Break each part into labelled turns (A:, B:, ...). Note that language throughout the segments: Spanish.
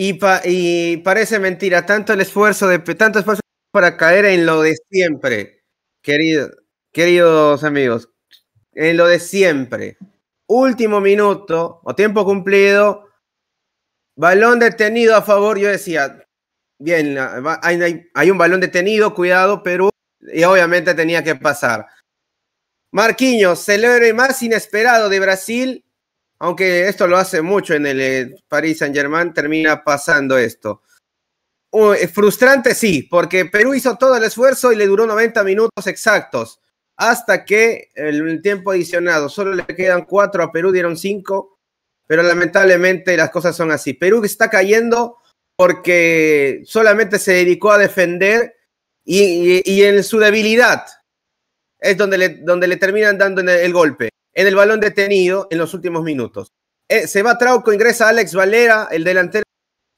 A: Y, parece mentira, tanto el esfuerzo de tanto esfuerzo para caer en lo de siempre, queridos amigos, en lo de siempre. Último minuto o tiempo cumplido, balón detenido a favor, yo decía, bien, hay, un balón detenido, cuidado pero y obviamente tenía que pasar. Marquinhos, celebre más inesperado de Brasil, aunque esto lo hace mucho en el París eh, Paris Saint Germain, termina pasando esto. Eh, frustrante sí, porque Perú hizo todo el esfuerzo y le duró 90 minutos exactos, hasta que el tiempo adicionado, solo le quedan cuatro, a Perú, dieron cinco, pero lamentablemente las cosas son así. Perú está cayendo porque solamente se dedicó a defender y, en su debilidad es donde le, donde le terminan dando el golpe en el balón detenido en los últimos minutos. Eh, se va Trauco, ingresa Alex Valera, el delantero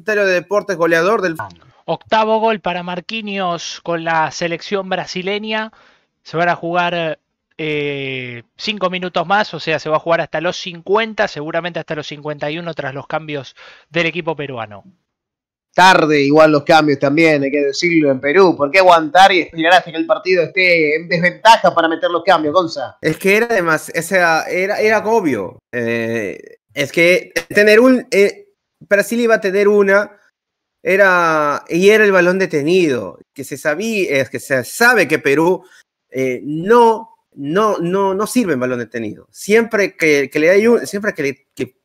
A: de Deportes, goleador del. Ah, octavo gol para Marquinhos con la selección brasileña. Se van a jugar eh, cinco minutos más, o sea, se va a jugar hasta los 50, seguramente hasta los 51 tras los cambios del equipo peruano. Tarde, igual los cambios también, hay que decirlo, en Perú. ¿Por qué aguantar y esperar hasta que el partido esté en desventaja para meter los cambios, Gonza? Es que era además, era, era, era obvio. Eh, es que tener un. Eh, Brasil iba a tener una. Era. Y era el balón detenido. Que se sabía, es que se sabe que Perú eh, no, no, no, no sirve el balón detenido. Siempre que, le hay un, siempre que, le, que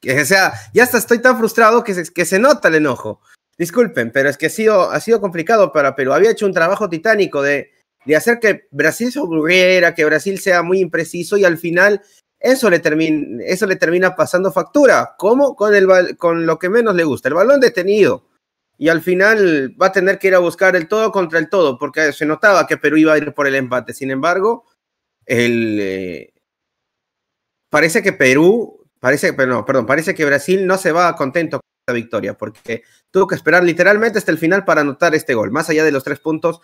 A: que, sea, ya hasta estoy tan frustrado que se, que se nota el enojo. Disculpen, pero es que ha sido, ha sido complicado para Perú. Había hecho un trabajo titánico de, de hacer que Brasil se aburriera, que Brasil sea muy impreciso y al final eso le, termina, eso le termina pasando factura. ¿Cómo? Con, el, con lo que menos le gusta, el balón detenido. Y al final va a tener que ir a buscar el todo contra el todo, porque se notaba que Perú iba a ir por el empate. Sin embargo, eh, parece que Perú Parece, pero perdón, parece que Brasil no se va contento con esta victoria, porque tuvo que esperar literalmente hasta el final para anotar este gol. Más allá de los tres puntos,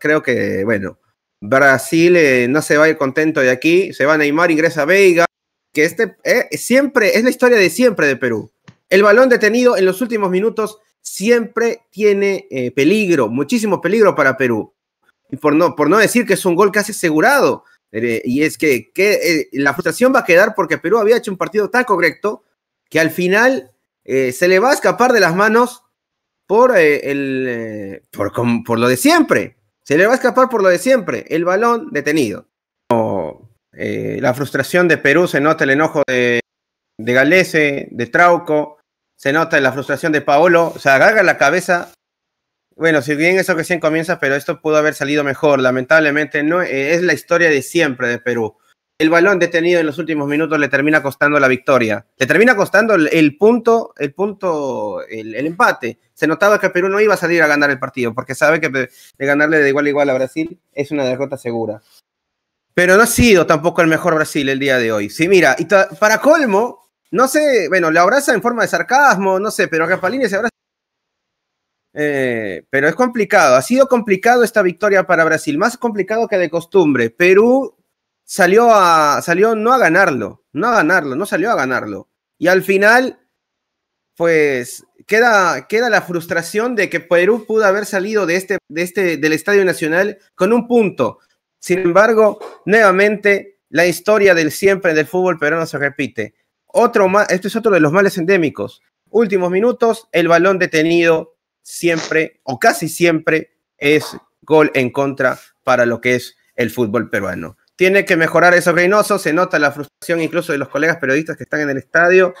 A: creo que, bueno, Brasil eh, no se va a ir contento de aquí, se va a Neymar, ingresa Veiga, que este eh, siempre es la historia de siempre de Perú. El balón detenido en los últimos minutos siempre tiene eh, peligro, muchísimo peligro para Perú. Y por no, por no decir que es un gol casi asegurado, eh, y es que, eh, la frustración va a quedar porque Perú había hecho un partido tan correcto que al final eh, se le va a escapar de las manos por, el, por, lo de siempre. Se le va a escapar por lo de siempre, el balón detenido. la frustración de Perú se nota el enojo de, de Galese, de Trauco, se nota la frustración de Paolo, se agarra la cabeza bueno, si bien eso recién comienza, pero esto pudo haber salido mejor. Lamentablemente, no eh, es la historia de siempre de Perú. El balón detenido en los últimos minutos le termina costando la victoria. Le termina costando el, punto, el punto, el, empate. Se notaba que Perú no iba a salir a ganar el partido, porque sabe que de ganarle de igual a igual a Brasil es una derrota segura. Pero no ha sido tampoco el mejor Brasil el día de hoy. Sí, mira, y para colmo, no sé, bueno, le abraza en forma de sarcasmo, no sé, pero Capalini se abraza eh, pero es complicado, ha sido complicado esta victoria para Brasil, más complicado que de costumbre. Perú salió, a, salió no a ganarlo, no a ganarlo, no salió a ganarlo. Y al final, pues queda, la frustración de que Perú pudo haber salido de este, este, del Estadio Nacional con un punto. Sin embargo, nuevamente, la historia del siempre del fútbol peruano se repite. Otro esto es otro de los males endémicos. Últimos minutos, el balón detenido siempre o casi siempre es gol en contra para lo que es el fútbol peruano. Tiene que mejorar eso Reynoso, se nota la frustración incluso de los colegas periodistas que están en el estadio.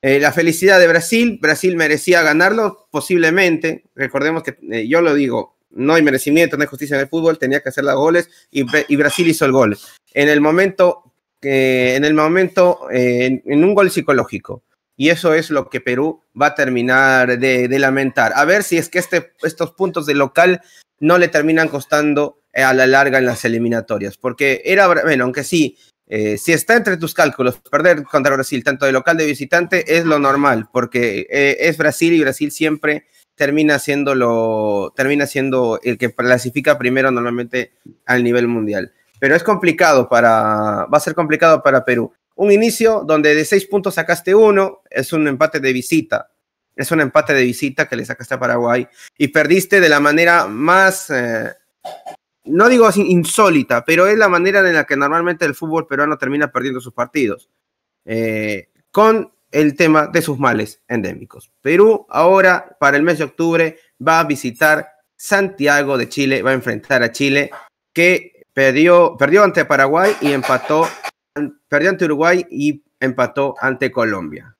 A: Eh, la felicidad de Brasil, Brasil merecía ganarlo, posiblemente, recordemos que eh, yo lo digo, no hay merecimiento, no hay justicia en el fútbol, tenía que hacer los goles y, Brasil hizo el gol. En el momento, eh, en, el momento en un gol psicológico, y eso es lo que Perú va a terminar de, lamentar. A ver si es que este, estos puntos de local no le terminan costando eh, a la larga en las eliminatorias, porque era, bueno, aunque sí, eh, si está entre tus cálculos, perder contra Brasil, tanto de local de visitante, es lo normal, porque eh, es Brasil y Brasil siempre termina siendo, termina siendo el que clasifica primero normalmente al nivel mundial. Pero es complicado para, va a ser complicado para Perú un inicio donde de seis puntos sacaste uno, es un empate de visita. Es un empate de visita que le sacaste a Paraguay y perdiste de la manera más, eh, no digo así insólita, pero es la manera en la que normalmente el fútbol peruano termina perdiendo sus partidos. Eh, con el tema de sus males endémicos. Perú ahora, para el mes de octubre, va a visitar Santiago de Chile, va a enfrentar a Chile, que perdió, perdió ante Paraguay y empató perdió ante Uruguay y empató ante Colombia.